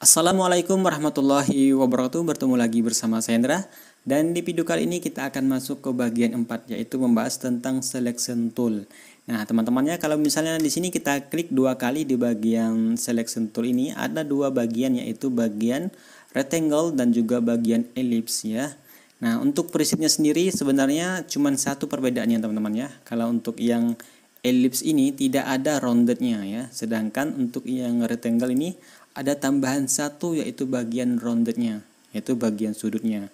Assalamualaikum warahmatullahi wabarakatuh Bertemu lagi bersama saya Indra Dan di video kali ini kita akan masuk ke bagian 4 Yaitu membahas tentang selection tool Nah teman-temannya kalau misalnya di sini kita klik dua kali di bagian selection tool ini Ada dua bagian yaitu bagian rectangle dan juga bagian ellipse ya Nah untuk prinsipnya sendiri sebenarnya cuma satu perbedaannya teman-teman ya Kalau untuk yang ellipse ini tidak ada roundednya ya sedangkan untuk yang rectangle ini ada tambahan satu yaitu bagian roundednya yaitu bagian sudutnya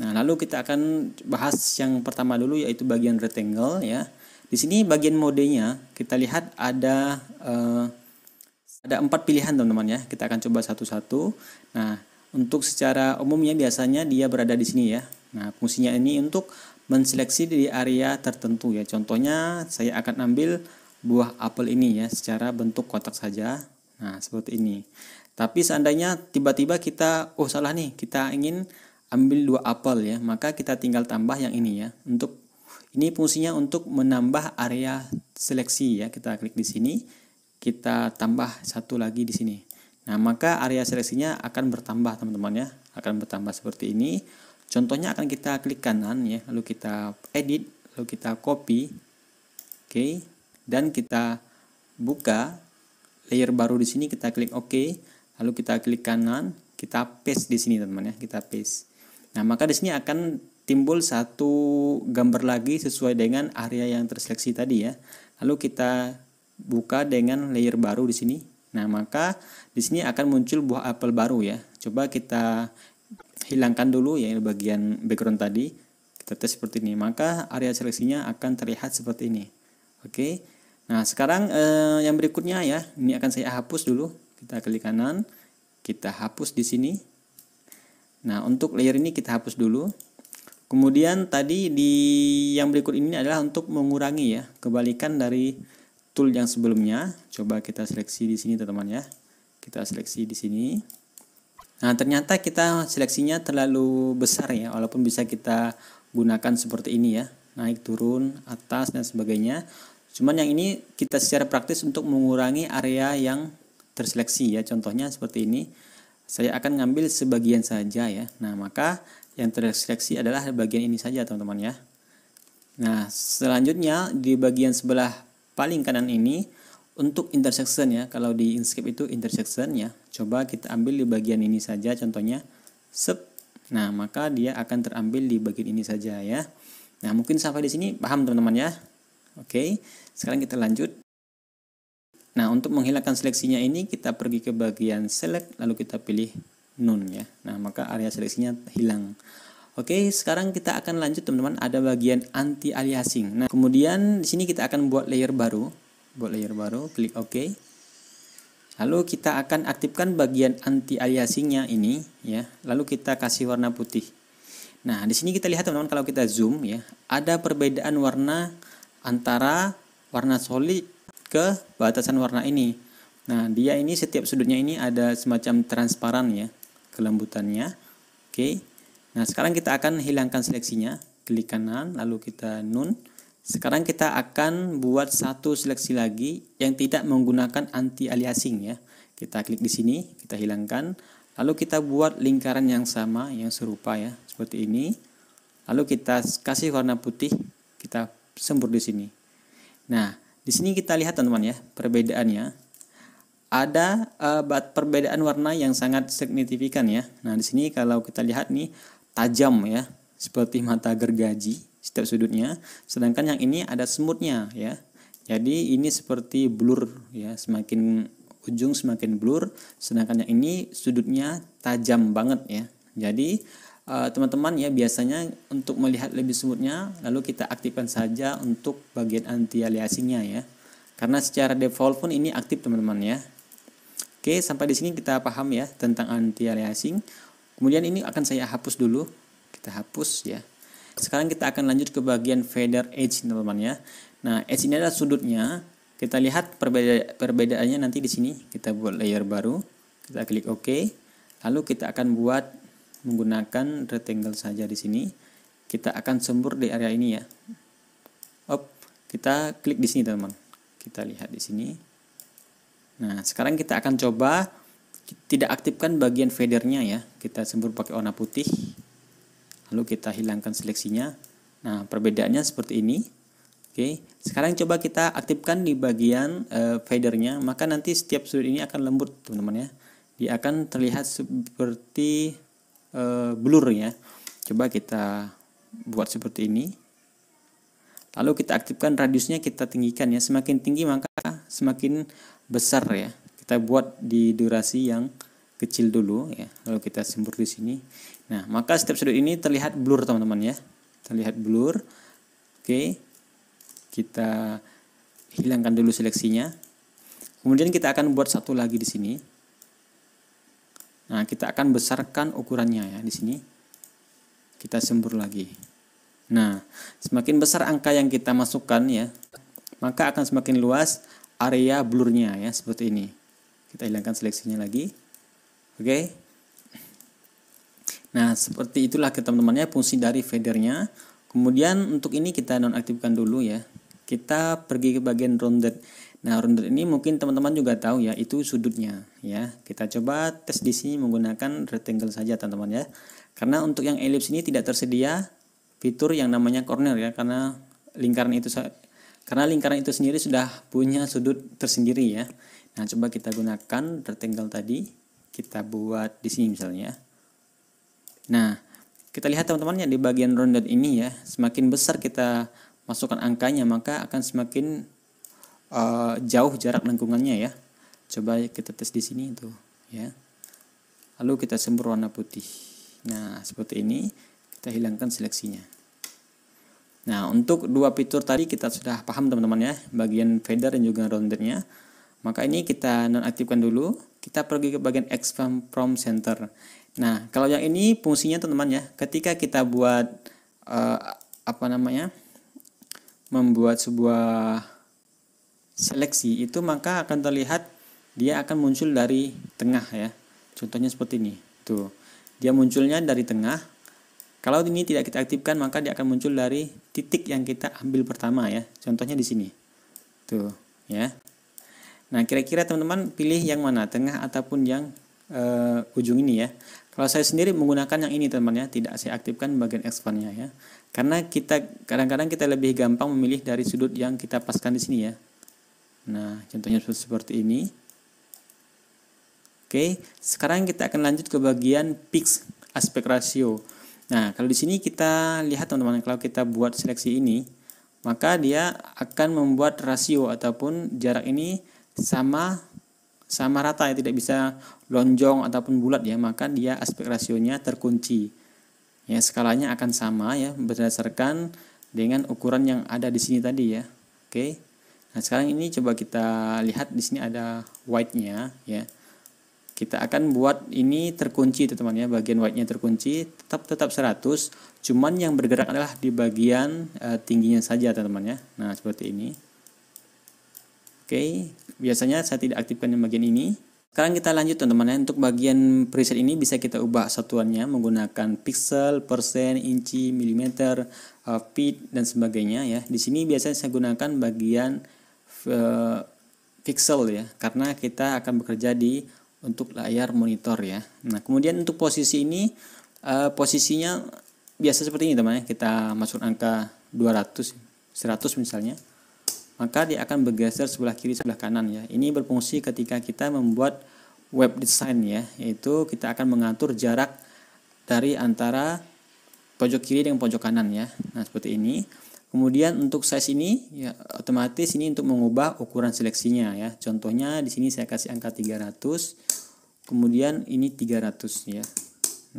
nah lalu kita akan bahas yang pertama dulu yaitu bagian rectangle ya di sini bagian modenya kita lihat ada eh, ada empat pilihan teman-teman ya kita akan coba satu-satu nah untuk secara umumnya biasanya dia berada di sini ya nah fungsinya ini untuk menseleksi di area tertentu ya contohnya saya akan ambil buah apel ini ya secara bentuk kotak saja Nah, seperti ini. Tapi seandainya tiba-tiba kita oh salah nih, kita ingin ambil dua apel ya, maka kita tinggal tambah yang ini ya. Untuk ini fungsinya untuk menambah area seleksi ya. Kita klik di sini, kita tambah satu lagi di sini. Nah, maka area seleksinya akan bertambah teman-teman ya, akan bertambah seperti ini. Contohnya akan kita klik kanan ya, lalu kita edit, lalu kita copy. Oke, okay. dan kita buka layer baru di sini kita klik OK lalu kita klik kanan kita paste di sini teman-teman ya kita paste nah maka di sini akan timbul satu gambar lagi sesuai dengan area yang terseleksi tadi ya lalu kita buka dengan layer baru di sini nah maka di sini akan muncul buah apel baru ya coba kita hilangkan dulu ya bagian background tadi kita tes seperti ini maka area seleksinya akan terlihat seperti ini oke okay? Nah, sekarang eh, yang berikutnya ya, ini akan saya hapus dulu. Kita klik kanan, kita hapus di sini. Nah, untuk layer ini kita hapus dulu. Kemudian tadi di yang berikut ini adalah untuk mengurangi ya, kebalikan dari tool yang sebelumnya. Coba kita seleksi di sini teman-teman ya. Kita seleksi di sini. Nah, ternyata kita seleksinya terlalu besar ya, walaupun bisa kita gunakan seperti ini ya. Naik, turun, atas dan sebagainya. Cuman yang ini kita secara praktis untuk mengurangi area yang terseleksi ya. Contohnya seperti ini. Saya akan ngambil sebagian saja ya. Nah, maka yang terseleksi adalah bagian ini saja teman-teman ya. Nah, selanjutnya di bagian sebelah paling kanan ini untuk intersection ya. Kalau di Inkscape itu intersection ya. Coba kita ambil di bagian ini saja contohnya. Sep. Nah, maka dia akan terambil di bagian ini saja ya. Nah, mungkin sampai di sini paham teman-teman ya. Oke. Okay. Sekarang kita lanjut. Nah, untuk menghilangkan seleksinya ini kita pergi ke bagian select lalu kita pilih none ya. Nah, maka area seleksinya hilang. Oke, sekarang kita akan lanjut teman-teman ada bagian anti aliasing. Nah, kemudian di sini kita akan buat layer baru. Buat layer baru, klik OK. Lalu kita akan aktifkan bagian anti aliasingnya ini ya. Lalu kita kasih warna putih. Nah, di sini kita lihat teman-teman kalau kita zoom ya, ada perbedaan warna antara warna solid ke batasan warna ini. Nah, dia ini setiap sudutnya ini ada semacam transparan ya kelembutannya. Oke. Nah, sekarang kita akan hilangkan seleksinya. Klik kanan lalu kita nun. Sekarang kita akan buat satu seleksi lagi yang tidak menggunakan anti aliasing ya. Kita klik di sini, kita hilangkan. Lalu kita buat lingkaran yang sama yang serupa ya, seperti ini. Lalu kita kasih warna putih, kita sembur di sini. Nah, di sini kita lihat teman-teman ya perbedaannya. Ada uh, perbedaan warna yang sangat signifikan ya. Nah, di sini kalau kita lihat nih tajam ya, seperti mata gergaji setiap sudutnya, sedangkan yang ini ada semutnya ya. Jadi ini seperti blur ya, semakin ujung semakin blur, sedangkan yang ini sudutnya tajam banget ya. Jadi Eh, teman-teman ya biasanya untuk melihat lebih smoothnya lalu kita aktifkan saja untuk bagian anti aliasingnya ya karena secara default pun ini aktif teman-teman ya oke sampai di sini kita paham ya tentang anti aliasing kemudian ini akan saya hapus dulu kita hapus ya sekarang kita akan lanjut ke bagian feather edge teman-teman ya nah edge ini adalah sudutnya kita lihat perbeda perbedaannya nanti di sini kita buat layer baru kita klik OK lalu kita akan buat menggunakan rectangle saja di sini kita akan sembur di area ini ya op kita klik di sini teman kita lihat di sini nah sekarang kita akan coba tidak aktifkan bagian fadernya ya kita sembur pakai warna putih lalu kita hilangkan seleksinya nah perbedaannya seperti ini Oke, sekarang coba kita aktifkan di bagian uh, eh, fadernya, maka nanti setiap sudut ini akan lembut, teman-teman ya. Dia akan terlihat seperti Eh, blur ya coba kita buat seperti ini lalu kita aktifkan radiusnya kita tinggikan ya semakin tinggi maka semakin besar ya kita buat di durasi yang kecil dulu ya lalu kita sembur di sini nah maka setiap sudut ini terlihat blur teman-teman ya terlihat blur oke kita hilangkan dulu seleksinya kemudian kita akan buat satu lagi di sini Nah, kita akan besarkan ukurannya ya di sini. Kita sembur lagi. Nah, semakin besar angka yang kita masukkan ya, maka akan semakin luas area blurnya ya seperti ini. Kita hilangkan seleksinya lagi. Oke. Okay. Nah, seperti itulah teman-temannya fungsi dari fadernya. Kemudian untuk ini kita nonaktifkan dulu ya. Kita pergi ke bagian rounded Nah, rounded ini mungkin teman-teman juga tahu ya, itu sudutnya ya. Kita coba tes di sini menggunakan rectangle saja teman-teman ya. Karena untuk yang elips ini tidak tersedia fitur yang namanya corner ya karena lingkaran itu karena lingkaran itu sendiri sudah punya sudut tersendiri ya. Nah, coba kita gunakan rectangle tadi. Kita buat di sini misalnya. Nah, kita lihat teman-teman ya di bagian rounded ini ya, semakin besar kita masukkan angkanya maka akan semakin Eh, jauh jarak lengkungannya ya coba kita tes di sini itu ya lalu kita sembur warna putih nah seperti ini kita hilangkan seleksinya nah untuk dua fitur tadi kita sudah paham teman-teman ya bagian fader dan juga roundernya maka ini kita nonaktifkan dulu kita pergi ke bagian expand from center nah kalau yang ini fungsinya teman-teman ya ketika kita buat uh, apa namanya membuat sebuah seleksi itu maka akan terlihat dia akan muncul dari tengah ya. Contohnya seperti ini. Tuh. Dia munculnya dari tengah. Kalau ini tidak kita aktifkan maka dia akan muncul dari titik yang kita ambil pertama ya. Contohnya di sini. Tuh, ya. Nah, kira-kira teman-teman pilih yang mana? Tengah ataupun yang e, ujung ini ya. Kalau saya sendiri menggunakan yang ini teman ya, tidak saya aktifkan bagian expandnya ya. Karena kita kadang-kadang kita lebih gampang memilih dari sudut yang kita paskan di sini ya. Nah, contohnya seperti ini. Oke, sekarang kita akan lanjut ke bagian fix aspek rasio. Nah, kalau di sini kita lihat teman-teman, kalau kita buat seleksi ini, maka dia akan membuat rasio ataupun jarak ini sama sama rata ya tidak bisa lonjong ataupun bulat ya maka dia aspek rasionya terkunci ya skalanya akan sama ya berdasarkan dengan ukuran yang ada di sini tadi ya oke okay. Nah, sekarang ini coba kita lihat di sini ada white-nya ya. Kita akan buat ini terkunci teman-teman ya, bagian white-nya terkunci, tetap tetap 100, cuman yang bergerak adalah di bagian e, tingginya saja teman-teman ya. Nah, seperti ini. Oke, biasanya saya tidak aktifkan yang bagian ini. Sekarang kita lanjut teman-teman ya, untuk bagian preset ini bisa kita ubah satuannya menggunakan pixel, persen, inci, milimeter, eh, feet dan sebagainya ya. Di sini biasanya saya gunakan bagian Eh, pixel ya karena kita akan bekerja di untuk layar monitor ya. Nah, kemudian untuk posisi ini uh, posisinya biasa seperti ini teman teman ya. Kita masuk angka 200 100 misalnya. Maka dia akan bergeser sebelah kiri sebelah kanan ya. Ini berfungsi ketika kita membuat web design ya, yaitu kita akan mengatur jarak dari antara pojok kiri dengan pojok kanan ya. Nah, seperti ini. Kemudian untuk size ini ya otomatis ini untuk mengubah ukuran seleksinya ya. Contohnya di sini saya kasih angka 300. Kemudian ini 300 ya.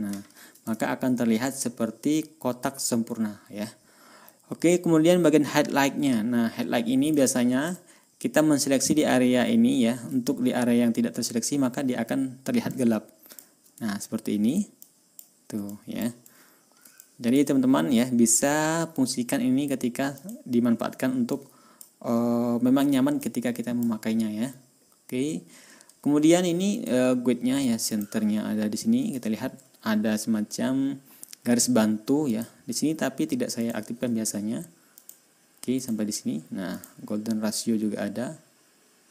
Nah, maka akan terlihat seperti kotak sempurna ya. Oke, kemudian bagian highlight-nya. Nah, highlight ini biasanya kita menseleksi di area ini ya. Untuk di area yang tidak terseleksi maka dia akan terlihat gelap. Nah, seperti ini. Tuh ya. Jadi teman-teman ya bisa fungsikan ini ketika dimanfaatkan untuk uh, memang nyaman ketika kita memakainya ya. Oke. Kemudian ini uh, guide-nya ya senternya ada di sini kita lihat ada semacam garis bantu ya di sini tapi tidak saya aktifkan biasanya. Oke, sampai di sini. Nah, golden ratio juga ada.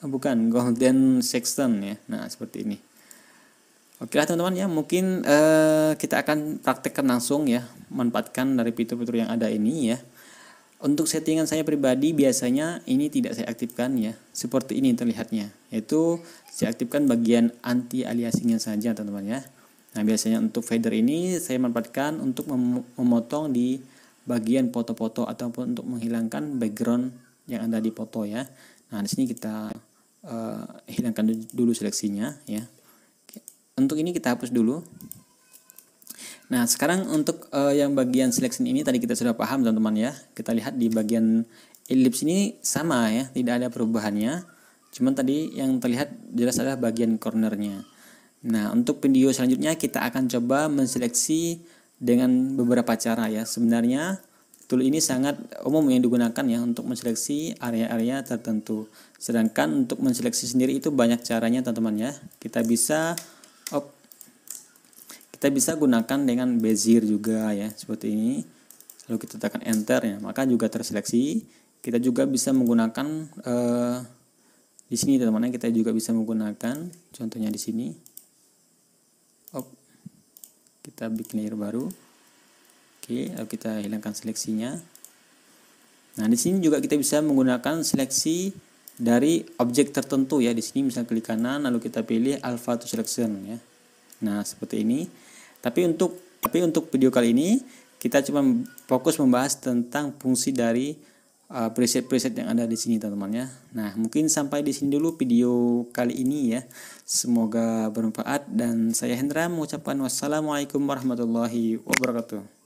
Oh, bukan golden sexton ya. Nah, seperti ini. Oke lah teman-teman ya, mungkin uh, kita akan praktekkan langsung ya, manfaatkan dari fitur-fitur yang ada ini ya. Untuk settingan saya pribadi biasanya ini tidak saya aktifkan ya, seperti ini terlihatnya. Yaitu saya aktifkan bagian anti aliasingnya saja teman-teman ya. Nah biasanya untuk fader ini saya manfaatkan untuk mem memotong di bagian foto-foto ataupun untuk menghilangkan background yang ada di foto ya. Nah di sini kita uh, hilangkan dulu seleksinya ya untuk ini kita hapus dulu Nah, sekarang untuk uh, yang bagian selection ini tadi kita sudah paham teman-teman ya. Kita lihat di bagian ellipse ini sama ya, tidak ada perubahannya. Cuman tadi yang terlihat jelas adalah bagian cornernya. Nah, untuk video selanjutnya kita akan coba menseleksi dengan beberapa cara ya. Sebenarnya tool ini sangat umum yang digunakan ya untuk menseleksi area-area tertentu. Sedangkan untuk menseleksi sendiri itu banyak caranya teman-teman ya. Kita bisa op. kita bisa gunakan dengan bezier juga ya seperti ini lalu kita tekan enter ya maka juga terseleksi kita juga bisa menggunakan eh, di sini teman-teman kita juga bisa menggunakan contohnya di sini op. kita bikin layer baru oke lalu kita hilangkan seleksinya nah di sini juga kita bisa menggunakan seleksi dari objek tertentu ya di sini misalnya klik kanan lalu kita pilih alpha to selection ya nah seperti ini tapi untuk tapi untuk video kali ini kita cuma fokus membahas tentang fungsi dari uh, preset-preset yang ada di sini teman-teman ya nah mungkin sampai di sini dulu video kali ini ya semoga bermanfaat dan saya Hendra mengucapkan wassalamualaikum warahmatullahi wabarakatuh